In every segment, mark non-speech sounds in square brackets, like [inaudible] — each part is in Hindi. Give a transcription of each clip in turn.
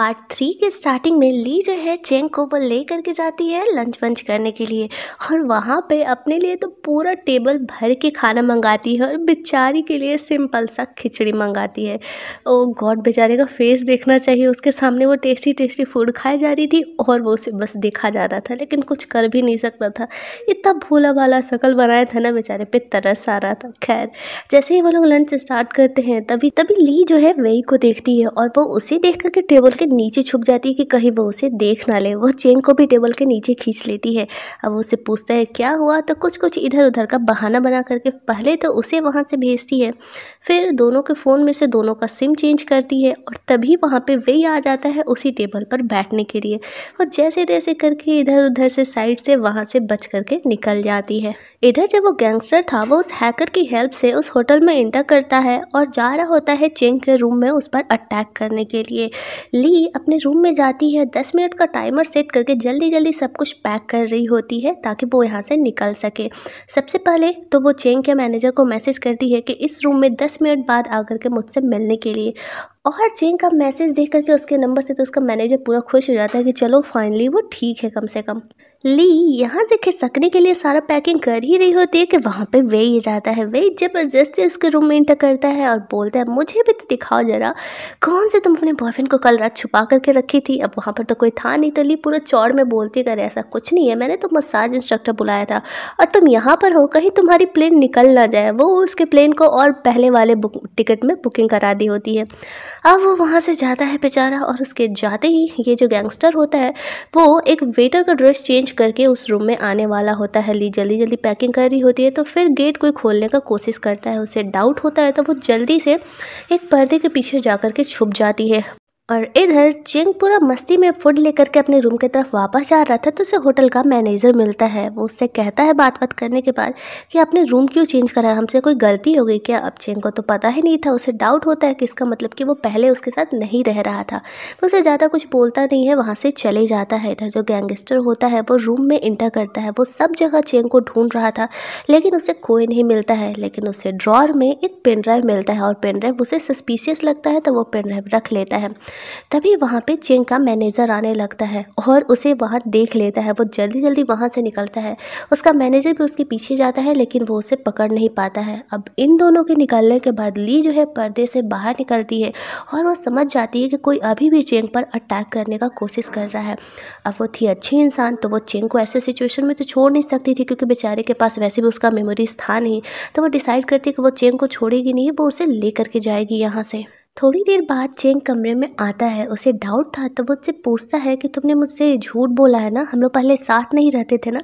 पार्ट थ्री के स्टार्टिंग में ली जो है चेंग को वो ले करके जाती है लंच वंच करने के लिए और वहाँ पे अपने लिए तो पूरा टेबल भर के खाना मंगाती है और बेचारी के लिए सिंपल सा खिचड़ी मंगाती है ओ oh गॉड बेचारे का फेस देखना चाहिए उसके सामने वो टेस्टी टेस्टी फूड खाई जा रही थी और वो उसे बस देखा जा रहा था लेकिन कुछ कर भी नहीं सकता था इतना भोला भाला शकल बनाया था ना बेचारे पे तरस आ रहा था खैर जैसे ही वो लोग लंच स्टार्ट करते हैं तभी तभी ली जो है वेई को देखती है और वो उसे देख करके टेबल के नीचे छुप जाती है कि कहीं वो उसे देख ना ले वो चेन को भी टेबल के नीचे खींच लेती है अब उसे पूछता है क्या हुआ तो कुछ कुछ इधर उधर का बहाना बना करके पहले तो उसे वहाँ से भेजती है फिर दोनों के फ़ोन में से दोनों का सिम चेंज करती है और तभी वहाँ पर वही आ जाता है उसी टेबल पर बैठने के लिए वो जैसे तैसे करके इधर उधर से साइड से वहाँ से बच करके निकल जाती है इधर जब वो गैंगस्टर था वो उस हैकर की हेल्प से उस होटल में इंटर करता है और जा रहा होता है चेंग के रूम में उस पर अटैक करने के लिए ली ही अपने रूम में जाती है दस मिनट का टाइमर सेट करके जल्दी जल्दी सब कुछ पैक कर रही होती है ताकि वो यहाँ से निकल सके सबसे पहले तो वो चेंग के मैनेजर को मैसेज करती है कि इस रूम में दस मिनट बाद आकर के मुझसे मिलने के लिए और चेंग का मैसेज देख करके उसके नंबर से तो उसका मैनेजर पूरा खुश हो जाता है कि चलो फाइनली वो ठीक है कम से कम ली यहाँ से खिसकने के लिए सारा पैकिंग कर ही रही होती है कि वहाँ पे वे ही जाता है वे ज़बरदस्ती उसके रूम में इंटर करता है और बोलता है मुझे भी तो दिखाओ ज़रा कौन से तुम अपने बॉयफ्रेंड को कल रात छुपा करके रखी थी अब वहाँ पर तो कोई था नहीं तो ली पूरा चौड़ में बोलती कर ऐसा कुछ नहीं है मैंने तो मसाज इंस्ट्रक्टर बुलाया था और तुम यहाँ पर हो कहीं तुम्हारी प्लेन निकल ना जाए वो उसके प्लेन को और पहले वाले टिकट में बुकिंग करा दी होती है अब वो वहाँ से जाता है बेचारा और उसके जाते ही ये जो गैंगस्टर होता है वो एक वेटर का ड्रेस चेंज करके उस रूम में आने वाला होता है ली जल्दी जल्दी पैकिंग कर रही होती है तो फिर गेट कोई खोलने का कोशिश करता है उसे डाउट होता है तो वो जल्दी से एक पर्दे के पीछे जा कर के छुप जाती है और इधर चिंग पूरा मस्ती में फूड लेकर के अपने रूम की तरफ वापस जा रहा था तो उसे होटल का मैनेजर मिलता है वो उससे कहता है बात बात करने के बाद कि आपने रूम क्यों चेंज करा हमसे कोई गलती हो गई क्या अब चिंग को तो पता ही नहीं था उसे डाउट होता है कि इसका मतलब कि वो पहले उसके साथ नहीं रह रहा था तो उसे ज़्यादा कुछ बोलता नहीं है वहाँ से चले जाता है इधर जो गैंगस्टर होता है वो रूम में इंटर करता है वो सब जगह चेंग को ढूंढ रहा था लेकिन उसे कोई नहीं मिलता है लेकिन उसे ड्रॉर में एक पेन ड्राइव मिलता है और पेन ड्राइव उसे सस्पीसियस लगता है तो वो पेन ड्राइव रख लेता है तभी वहाँ पे चेंग का मैनेज़र आने लगता है और उसे वहाँ देख लेता है वो जल्दी जल्दी वहाँ से निकलता है उसका मैनेजर भी उसके पीछे जाता है लेकिन वो उसे पकड़ नहीं पाता है अब इन दोनों के निकलने के बाद ली जो है पर्दे से बाहर निकलती है और वो समझ जाती है कि कोई अभी भी चेंग पर अटैक करने का कोशिश कर रहा है अब वो थी अच्छी इंसान तो वो चेंग को ऐसे सिचुएशन में तो छोड़ नहीं सकती थी क्योंकि बेचारे के पास वैसे भी उसका मेमोरीज था नहीं तो वो डिसाइड करती है कि वो चेंग को छोड़ेगी नहीं वो उसे ले करके जाएगी यहाँ से थोड़ी देर बाद चेंग कमरे में आता है उसे डाउट था तो वो उससे पूछता है कि तुमने मुझसे झूठ बोला है ना हम लोग पहले साथ नहीं रहते थे ना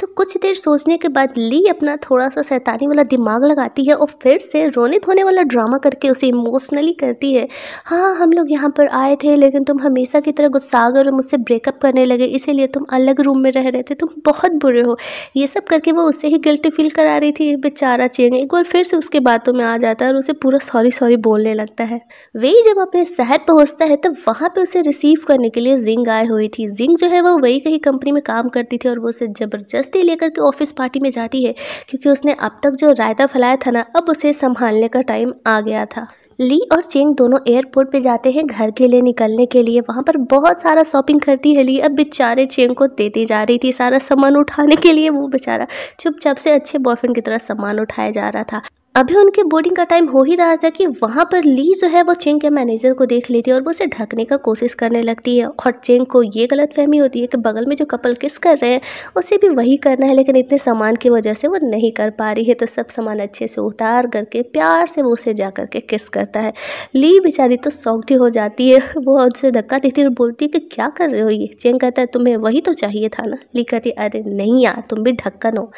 तो कुछ देर सोचने के बाद ली अपना थोड़ा सा सैतानी वाला दिमाग लगाती है और फिर से रोने धोने वाला ड्रामा करके उसे इमोशनली करती है हाँ हम लोग यहाँ पर आए थे लेकिन तुम हमेशा की तरह गुस्सा आ गए और मुझसे ब्रेकअप करने लगे इसीलिए तुम अलग रूम में रह रहे थे तुम बहुत बुरे हो ये सब करके वो उससे ही गिल्टी फील करा रही थी बेचारा चेंग एक बार फिर से उसके बातों में आ जाता है और उसे पूरा सॉरी सॉरी बोलने लगता है वही जब अपने शहर पहुंचता है तब वहाँ पे उसे रिसीव करने के लिए जिंग आए हुई थी जिंग जो है वो वही कहीं कंपनी में काम करती थी और वो उसे ज़बरदस्ती लेकर के ऑफिस पार्टी में जाती है क्योंकि उसने अब तक जो रायता फैलाया था ना अब उसे संभालने का टाइम आ गया था ली और चेंग दोनों एयरपोर्ट पे जाते हैं घर के लिए निकलने के लिए वहाँ पर बहुत सारा शॉपिंग करती है ली अब बेचारे चेंग को देती जा रही थी सारा सामान उठाने के लिए वो बेचारा चुपचाप से अच्छे बॉयफ्रेंड की तरह सामान उठाया जा रहा था अभी उनके बोर्डिंग का टाइम हो ही रहा था कि वहाँ पर ली जो है वो चेंग के मैनेजर को देख लेती है और वो उसे ढकने का कोशिश करने लगती है और चेंग को ये गलत फहमी होती है कि बगल में जो कपल किस कर रहे हैं उसे भी वही करना है लेकिन इतने सामान की वजह से वो नहीं कर पा रही है तो सब सामान अच्छे से उतार करके प्यार से वो उसे जा करके किस करता है ली बेचारी तो सौगठी हो जाती है [laughs] वो उसे धक्का देती है और बोलती है कि क्या कर रहे हो ये चेंग कहता है तुम्हें वही तो चाहिए था ना ली कहती अरे नहीं यार तुम भी ढक्कन हो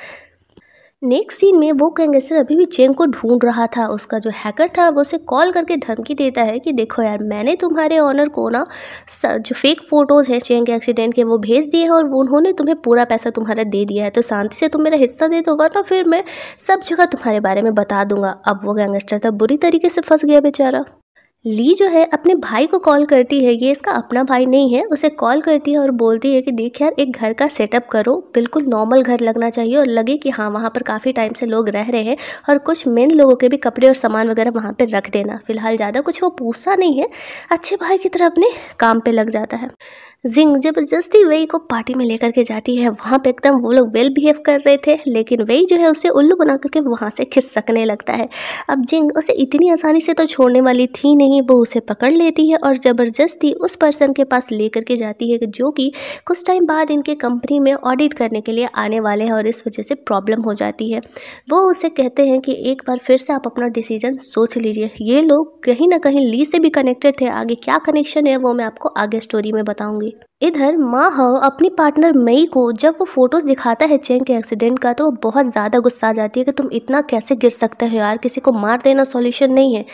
नेक्स्ट सीन में वो गैंगस्टर अभी भी चेंग को ढूंढ रहा था उसका जो हैकर था वो उसे कॉल करके धमकी देता है कि देखो यार मैंने तुम्हारे ऑनर को ना जो फेक फ़ोटोज़ हैं चेंग के एक्सीडेंट के वो भेज दिए हैं और उन्होंने तुम्हें पूरा पैसा तुम्हारा दे दिया है तो शांति से तुम मेरा हिस्सा दे दो वरना फिर मैं सब जगह तुम्हारे बारे में बता दूंगा अब वो गैंगस्टर था तो बुरी तरीके से फंस गया बेचारा ली जो है अपने भाई को कॉल करती है ये इसका अपना भाई नहीं है उसे कॉल करती है और बोलती है कि देख यार एक घर का सेटअप करो बिल्कुल नॉर्मल घर लगना चाहिए और लगे कि हाँ वहाँ पर काफ़ी टाइम से लोग रह रहे हैं और कुछ मेन लोगों के भी कपड़े और सामान वगैरह वहाँ पर रख देना फ़िलहाल ज़्यादा कुछ वो पूछता नहीं है अच्छे भाई की तरह अपने काम पर लग जाता है जिंग जबरदस्ती वही को पार्टी में लेकर के जाती है वहाँ पे एकदम वो लोग वेल बिहेव कर रहे थे लेकिन वही जो है उसे उल्लू बना करके वहाँ से खिसकने लगता है अब जिंग उसे इतनी आसानी से तो छोड़ने वाली थी नहीं वो उसे पकड़ लेती है और ज़बरदस्ती उस पर्सन के पास ले करके जाती है जो कि कुछ टाइम बाद इनके कंपनी में ऑडिट करने के लिए आने वाले हैं और इस वजह से प्रॉब्लम हो जाती है वो उसे कहते हैं कि एक बार फिर से आप अपना डिसीजन सोच लीजिए ये लोग कहीं ना कहीं ली से भी कनेक्टेड थे आगे क्या कनेक्शन है वो मैं आपको आगे स्टोरी में बताऊँगी गई इधर माँ हव अपनी पार्टनर मई को जब वो फोटोज दिखाता है चेंग के एक्सीडेंट का तो वो बहुत ज़्यादा गुस्सा आ जाती है कि तुम इतना कैसे गिर सकते हो यार किसी को मार देना सॉल्यूशन नहीं है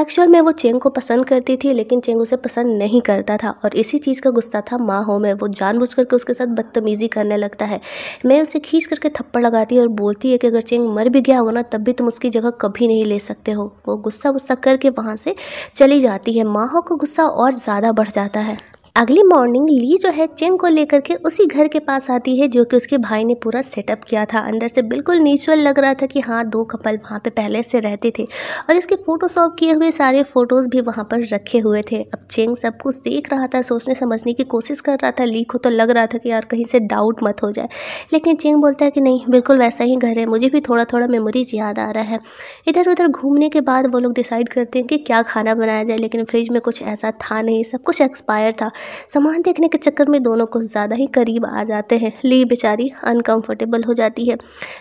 एक्चुअल में वो चेंग को पसंद करती थी लेकिन चेंग उसे पसंद नहीं करता था और इसी चीज़ का गुस्सा था माँ में वो जानबूझ करके उसके साथ बदतमीज़ी करने लगता है मैं उसे खींच करके थप्पड़ लगाती है और बोलती है कि अगर चेंग मर भी गया होगा ना तब भी तुम उसकी जगह कभी नहीं ले सकते हो वो गुस्सा गुस्सा करके वहाँ से चली जाती है माँ हव का गुस्सा और ज़्यादा बढ़ जाता है अगली मॉर्निंग ली जो है चेंग को लेकर के उसी घर के पास आती है जो कि उसके भाई ने पूरा सेटअप किया था अंदर से बिल्कुल नेचुरल लग रहा था कि हाँ दो कपल वहाँ पे पहले से रहते थे और इसके फ़ोटोशॉप किए हुए सारे फ़ोटोज़ भी वहाँ पर रखे हुए थे अब चेंग सब कुछ देख रहा था सोचने समझने की कोशिश कर रहा था लीक हो तो लग रहा था कि यार कहीं से डाउट मत हो जाए लेकिन चेंग बोलता है कि नहीं बिल्कुल वैसा ही घर है मुझे भी थोड़ा थोड़ा मेमोरीज याद आ रहा है इधर उधर घूमने के बाद वो लोग डिसाइड करते हैं कि क्या खाना बनाया जाए लेकिन फ्रिज में कुछ ऐसा था नहीं सब कुछ एक्सपायर था सामान देखने के चक्कर में दोनों को ज़्यादा ही करीब आ जाते हैं ली बेचारी अनकंफर्टेबल हो जाती है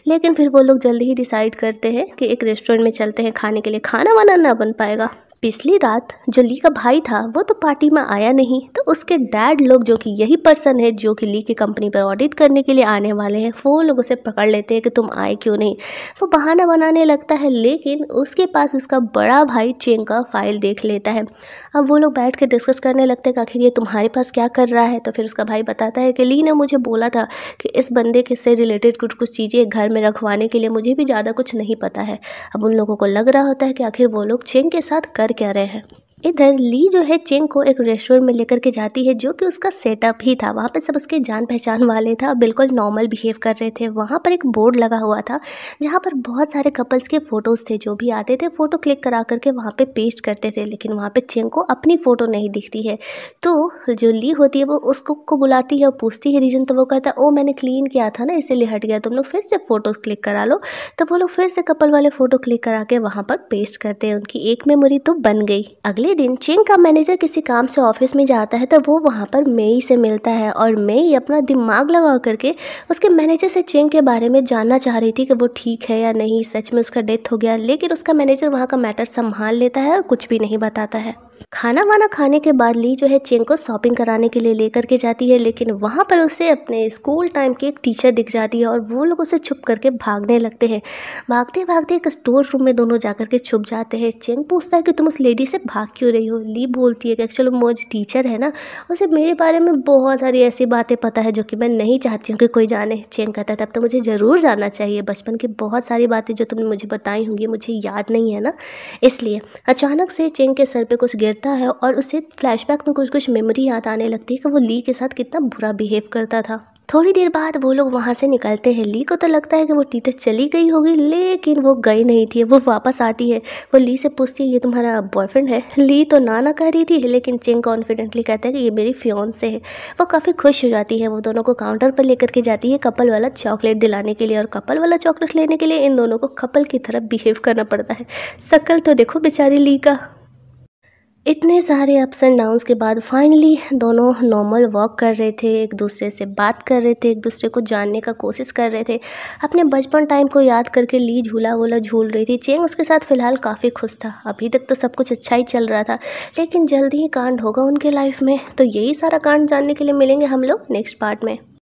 लेकिन फिर वो लोग जल्दी ही डिसाइड करते हैं कि एक रेस्टोरेंट में चलते हैं खाने के लिए खाना वाना ना बन पाएगा पिछली रात जो ली का भाई था वो तो पार्टी में आया नहीं तो उसके डैड लोग जो कि यही पर्सन है जो कि ली की कंपनी पर ऑडिट करने के लिए आने वाले हैं वो लोग उसे पकड़ लेते हैं कि तुम आए क्यों नहीं वो बहाना बनाने लगता है लेकिन उसके पास उसका बड़ा भाई चेंग का फाइल देख लेता है अब वो लोग बैठ कर डिस्कस करने लगते हैं कि आखिर ये तुम्हारे पास क्या कर रहा है तो फिर उसका भाई बताता है कि ली ने मुझे बोला था कि इस बंदे के से रिलेटेड कुछ कुछ चीज़ें घर में रखवाने के लिए मुझे भी ज़्यादा कुछ नहीं पता है अब उन लोगों को लग रहा होता है कि आखिर वो लोग चेंग के साथ कर कर रहे हैं इधर ली जो है चेंग को एक रेस्टोरेंट में लेकर के जाती है जो कि उसका सेटअप ही था वहाँ पर सब उसके जान पहचान वाले था बिल्कुल नॉर्मल बिहेव कर रहे थे वहाँ पर एक बोर्ड लगा हुआ था जहाँ पर बहुत सारे कपल्स के फ़ोटोज़ थे जो भी आते थे फ़ोटो क्लिक करा करके वहाँ पे पेस्ट करते थे लेकिन वहाँ पर चेंग को अपनी फ़ोटो नहीं दिखती है तो जो ली होती है वो उस कुक को बुलाती है और पूछती है रीज़न तो वो कहता है ओ मैंने क्लीन किया था ना इसीलिए हट गया तुम लोग फिर से फ़ोटोज़ क्लिक करा लो तो वो लोग फिर से कपल वाले फ़ोटो क्लिक करा के वहाँ पर पेस्ट करते हैं उनकी एक मेमोरी तो बन गई अगले अगले दिन चेंग का मैनेजर किसी काम से ऑफिस में जाता है तो वो वहाँ पर मेई से मिलता है और मेई अपना दिमाग लगा करके उसके मैनेजर से चेंग के बारे में जानना चाह रही थी कि वो ठीक है या नहीं सच में उसका डेथ हो गया लेकिन उसका मैनेजर वहाँ का मैटर संभाल लेता है और कुछ भी नहीं बताता है खाना वाना खाने के बाद ली जो है चेंग को शॉपिंग कराने के लिए लेकर के जाती है लेकिन वहाँ पर उसे अपने स्कूल टाइम की एक टीचर दिख जाती है और वो लोग उसे छुप करके भागने लगते हैं भागते भागते एक स्टोर रूम में दोनों जा करके छुप जाते हैं चेंग पूछता है कि तुम उस लेडी से भाग क्यों रही हो ली बोलती है कि एक्चुअली वो टीचर है ना उसे मेरे बारे में बहुत सारी ऐसी बातें पता है जो कि मैं नहीं चाहती हूँ कि कोई जाने चेंग कहता है तब तो मुझे ज़रूर जाना चाहिए बचपन की बहुत सारी बातें जो तुमने मुझे बताई होंगी मुझे याद नहीं है ना इसलिए अचानक से चेंग के सर पर कुछ गिर गिरता है और उसे फ्लैशबैक में कुछ कुछ मेमोरी याद आने लगती है कि वो ली के साथ कितना बुरा बिहेव करता था थोड़ी देर बाद वो लोग वहाँ से निकलते हैं ली को तो लगता है कि वो टीचर चली गई होगी लेकिन वो गई नहीं थी वो वापस आती है वो ली से पूछती है ये तुम्हारा बॉयफ्रेंड है ली तो ना ना कह रही थी लेकिन चिंग कॉन्फिडेंटली कहता है कि ये मेरी फ्योन से है वो काफ़ी खुश हो जाती है वो दोनों को काउंटर पर लेकर के जाती है कपल वाला चॉकलेट दिलाने के लिए और कपल वाला चॉकलेट लेने के लिए इन दोनों को कपल की तरफ बिहेव करना पड़ता है शक्ल तो देखो बेचारी ली का इतने सारे अप्स एंड डाउन्स के बाद फाइनली दोनों नॉर्मल वॉक कर रहे थे एक दूसरे से बात कर रहे थे एक दूसरे को जानने का कोशिश कर रहे थे अपने बचपन टाइम को याद करके ली झूला वूला झूल रही थी चेंग उसके साथ फ़िलहाल काफ़ी खुश था अभी तक तो सब कुछ अच्छा ही चल रहा था लेकिन जल्दी ही कांड होगा उनके लाइफ में तो यही सारा कांड जानने के लिए मिलेंगे हम लोग नेक्स्ट पार्ट में